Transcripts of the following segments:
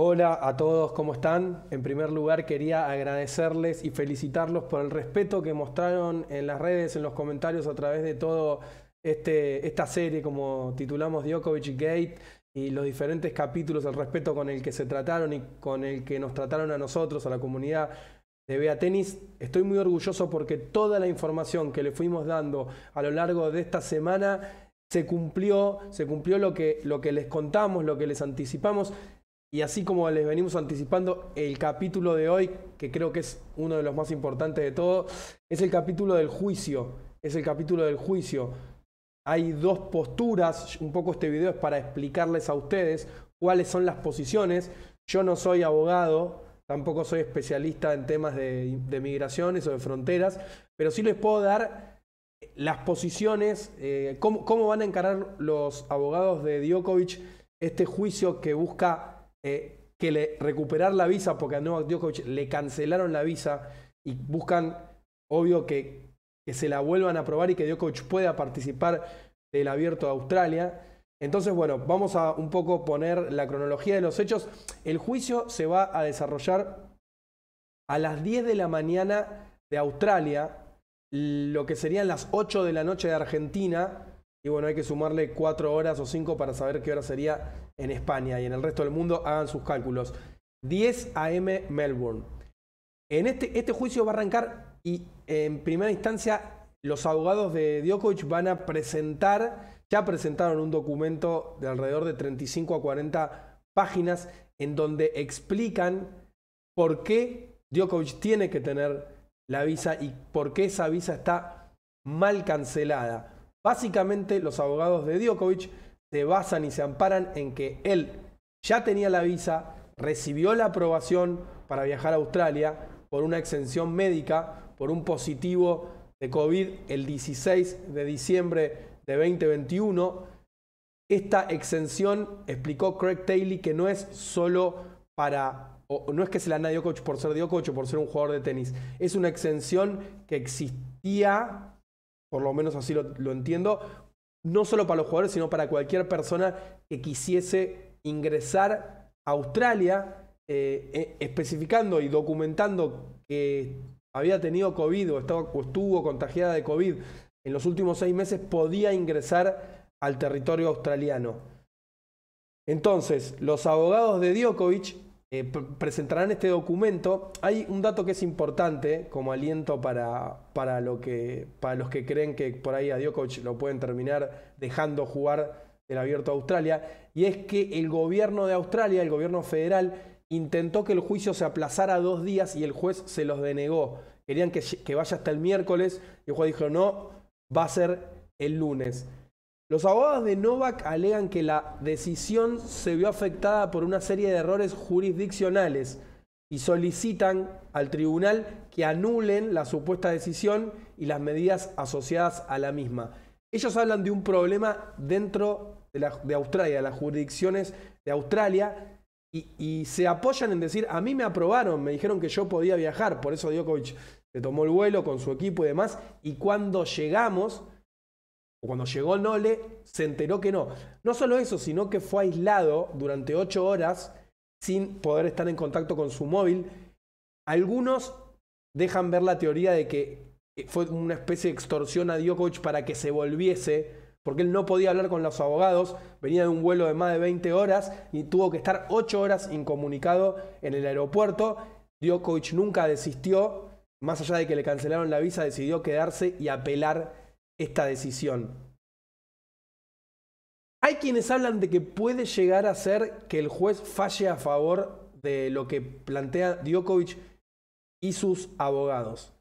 Hola a todos, ¿cómo están? En primer lugar quería agradecerles y felicitarlos por el respeto que mostraron en las redes, en los comentarios a través de toda este, esta serie, como titulamos Djokovic Gate, y los diferentes capítulos, el respeto con el que se trataron y con el que nos trataron a nosotros, a la comunidad de Bea Tenis. Estoy muy orgulloso porque toda la información que le fuimos dando a lo largo de esta semana se cumplió, se cumplió lo que, lo que les contamos, lo que les anticipamos y así como les venimos anticipando, el capítulo de hoy, que creo que es uno de los más importantes de todo, es el capítulo del juicio. Es el capítulo del juicio. Hay dos posturas, un poco este video es para explicarles a ustedes cuáles son las posiciones. Yo no soy abogado, tampoco soy especialista en temas de, migraciones o de fronteras, pero sí les puedo dar las posiciones, eh, cómo, van a encarar los abogados de Djokovic este juicio que busca eh, que le, recuperar la visa porque a Dio Djokovic le cancelaron la visa y buscan, obvio, que, que se la vuelvan a probar y que coach pueda participar del abierto de Australia. Entonces, bueno, vamos a un poco poner la cronología de los hechos. El juicio se va a desarrollar a las 10 de la mañana de Australia, lo que serían las 8 de la noche de Argentina. Y bueno, hay que sumarle 4 horas o 5 para saber qué hora sería en España y en el resto del mundo hagan sus cálculos. 10 a.m. Melbourne. En este, este juicio va a arrancar y en primera instancia los abogados de Djokovic van a presentar, ya presentaron un documento de alrededor de 35 a 40 páginas en donde explican por qué Djokovic tiene que tener la visa y por qué esa visa está mal cancelada. Básicamente los abogados de Djokovic se basan y se amparan en que él ya tenía la visa, recibió la aprobación para viajar a Australia por una exención médica, por un positivo de COVID el 16 de diciembre de 2021. Esta exención explicó Craig Taylor que no es solo para, no es que se la nadie coach por ser Diococho, o por ser un jugador de tenis, es una exención que existía, por lo menos así lo entiendo, no solo para los jugadores, sino para cualquier persona que quisiese ingresar a Australia, eh, eh, especificando y documentando que había tenido COVID o, o estuvo contagiada de COVID en los últimos seis meses, podía ingresar al territorio australiano. Entonces, los abogados de Djokovic eh, presentarán este documento. Hay un dato que es importante como aliento para, para, lo que, para los que creen que por ahí a Djokovic lo pueden terminar dejando jugar el Abierto a Australia, y es que el gobierno de Australia, el gobierno federal, intentó que el juicio se aplazara dos días y el juez se los denegó. Querían que, que vaya hasta el miércoles y el juez dijo, no, va a ser el lunes. Los abogados de Novak alegan que la decisión se vio afectada por una serie de errores jurisdiccionales y solicitan al tribunal que anulen la supuesta decisión y las medidas asociadas a la misma. Ellos hablan de un problema dentro de, Australia, de las jurisdicciones de Australia, y, y, se apoyan en decir, a mí me aprobaron, me dijeron que yo podía viajar, por eso Djokovic se tomó el vuelo con su equipo y demás, y cuando llegamos cuando llegó Nole, se enteró que no. No solo eso, sino que fue aislado durante ocho horas sin poder estar en contacto con su móvil. Algunos dejan ver la teoría de que eh, fue una especie de extorsión a Djokovic para que se volviese, porque él no podía hablar con los abogados, venía de un vuelo de más de 20 horas y tuvo que estar ocho horas incomunicado en el aeropuerto. Djokovic nunca desistió, más allá de que le cancelaron la visa, decidió quedarse y apelar esta decisión. Hay quienes hablan de que puede llegar a ser que el juez falle a favor de lo que plantea Djokovic y sus abogados.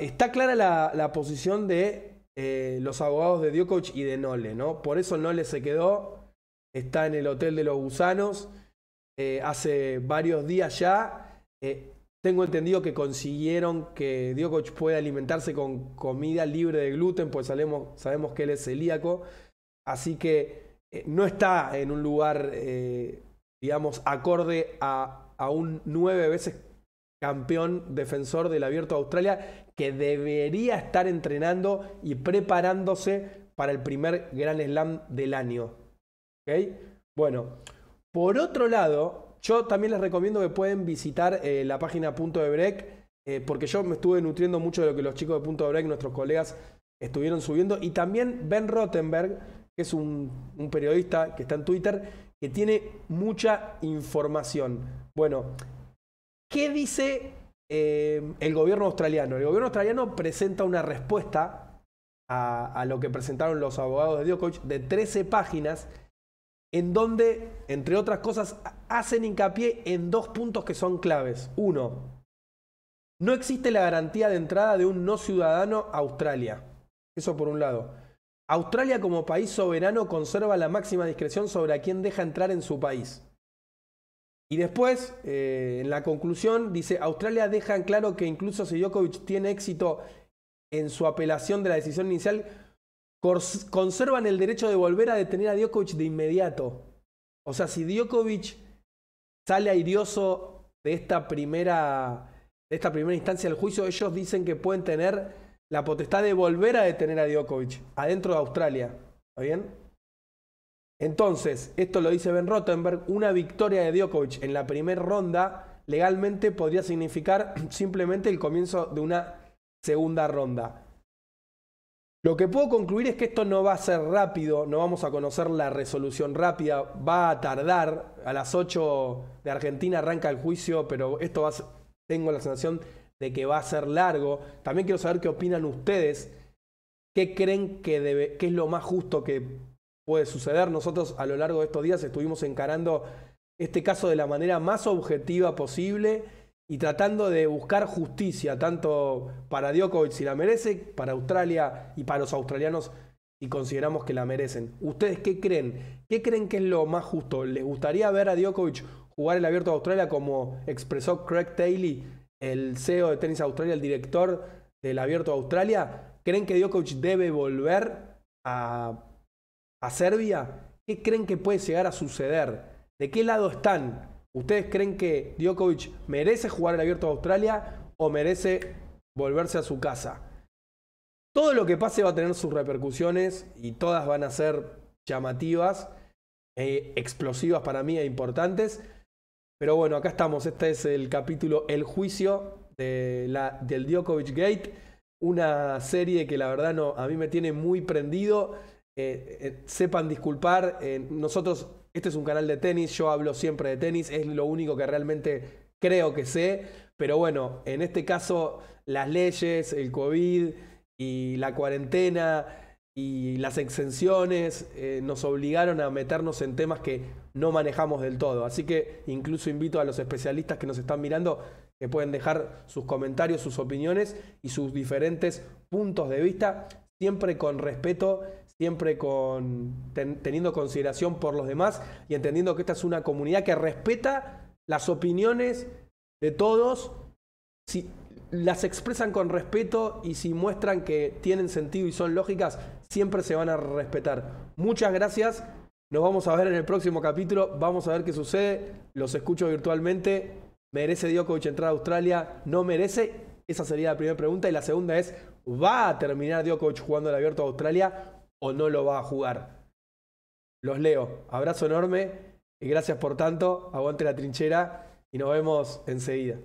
está clara la, posición de eh, los abogados de Djokovic y de Nole, ¿no? Por eso Nole se quedó, está en el Hotel de los Gusanos, eh, hace varios días ya. Eh, tengo entendido que consiguieron que Djokovic pueda alimentarse con comida libre de gluten, pues sabemos, que él es celíaco. Así que eh, no está en un lugar, eh, digamos, acorde a, un nueve veces campeón defensor del Abierto de Australia que debería estar entrenando y preparándose para el primer Gran Slam del año. Bueno, por otro lado, yo también les recomiendo que pueden visitar eh, la página Punto de Break, eh, porque yo me estuve nutriendo mucho de lo que los chicos de Punto de Break, nuestros colegas, estuvieron subiendo. Y también Ben Rottenberg, que es un, periodista que está en Twitter, que tiene mucha información. Bueno, ¿qué dice eh, el gobierno australiano? El gobierno australiano presenta una respuesta a, lo que presentaron los abogados de Djokovic de 13 páginas en donde, entre otras cosas, hacen hincapié en dos puntos que son claves. Uno, no existe la garantía de entrada de un no ciudadano a Australia. Eso por un lado. Australia como país soberano conserva la máxima discreción sobre a quién deja entrar en su país. Y después, eh, en la conclusión, dice, Australia deja en claro que incluso si Djokovic tiene éxito en su apelación de la decisión inicial, conservan el derecho de volver a detener a Djokovic de inmediato. O sea, si Djokovic sale airioso de esta primera, de esta primera instancia del juicio, ellos dicen que pueden tener la potestad de volver a detener a Djokovic adentro de Australia. bien? Entonces, esto lo dice Ben Rottenberg, una victoria de Djokovic en la primera ronda legalmente podría significar simplemente el comienzo de una segunda ronda. Lo que puedo concluir es que esto no va a ser rápido, no vamos a conocer la resolución rápida, va a tardar. A las 8 de Argentina arranca el juicio, pero esto va tengo la sensación de que va a ser largo. También quiero saber qué opinan ustedes, qué creen que, debe, que es lo más justo que puede suceder. Nosotros a lo largo de estos días estuvimos encarando este caso de la manera más objetiva posible y tratando de buscar justicia, tanto para Djokovic si la merece, para Australia y para los australianos si consideramos que la merecen. ¿Ustedes qué creen? ¿Qué creen que es lo más justo? ¿Les gustaría ver a Djokovic jugar el Abierto de Australia como expresó Craig Taylor, el CEO de Tenis Australia, el director del Abierto de Australia? ¿Creen que Djokovic debe volver a, a Serbia? ¿Qué creen que puede llegar a suceder? ¿De qué lado están ¿Ustedes creen que Djokovic merece jugar el Abierto de Australia o merece volverse a su casa? Todo lo que pase va a tener sus repercusiones y todas van a ser llamativas, eh, explosivas para mí e importantes. Pero bueno, acá estamos. Este es el capítulo El Juicio de del Djokovic Gate. Una serie que la verdad no, a mí me tiene muy prendido. Eh, eh, sepan disculpar. Eh, nosotros, este es un canal de tenis, yo hablo siempre de tenis, es lo único que realmente creo que sé, pero bueno, en este caso las leyes, el COVID y la cuarentena y las exenciones nos obligaron a meternos en temas que no manejamos del todo. Así que incluso invito a los especialistas que nos están mirando que pueden dejar sus comentarios, sus opiniones y sus diferentes puntos de vista, siempre con respeto siempre con, teniendo consideración por los demás y entendiendo que esta es una comunidad que respeta las opiniones de todos, si las expresan con respeto y si muestran que tienen sentido y son lógicas, siempre se van a respetar. Muchas gracias, nos vamos a ver en el próximo capítulo, vamos a ver qué sucede, los escucho virtualmente, ¿merece coach entrar a Australia? ¿No merece? Esa sería la primera pregunta y la segunda es, ¿va a terminar coach jugando el abierto a Australia? o no lo va a jugar. Los leo. Abrazo enorme y gracias por tanto. Aguante la trinchera y nos vemos enseguida.